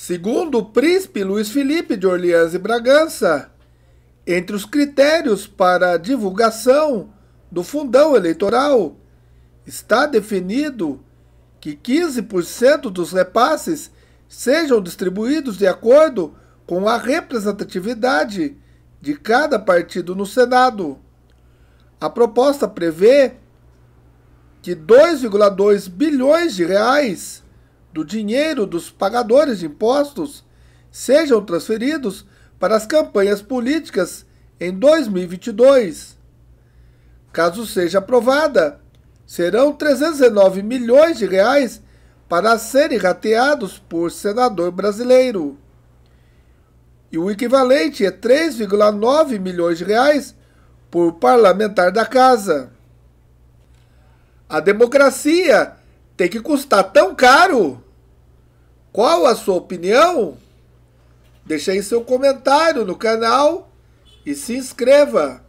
Segundo o príncipe Luiz Felipe de Orleans e Bragança, entre os critérios para a divulgação do fundão eleitoral está definido que 15% dos repasses sejam distribuídos de acordo com a representatividade de cada partido no Senado. A proposta prevê que 2,2 bilhões de reais do dinheiro dos pagadores de impostos sejam transferidos para as campanhas políticas em 2022. Caso seja aprovada, serão 309 milhões de reais para serem rateados por senador brasileiro. E o equivalente é 3,9 milhões de reais por parlamentar da casa. A democracia tem que custar tão caro? Qual a sua opinião? Deixe aí seu comentário no canal e se inscreva.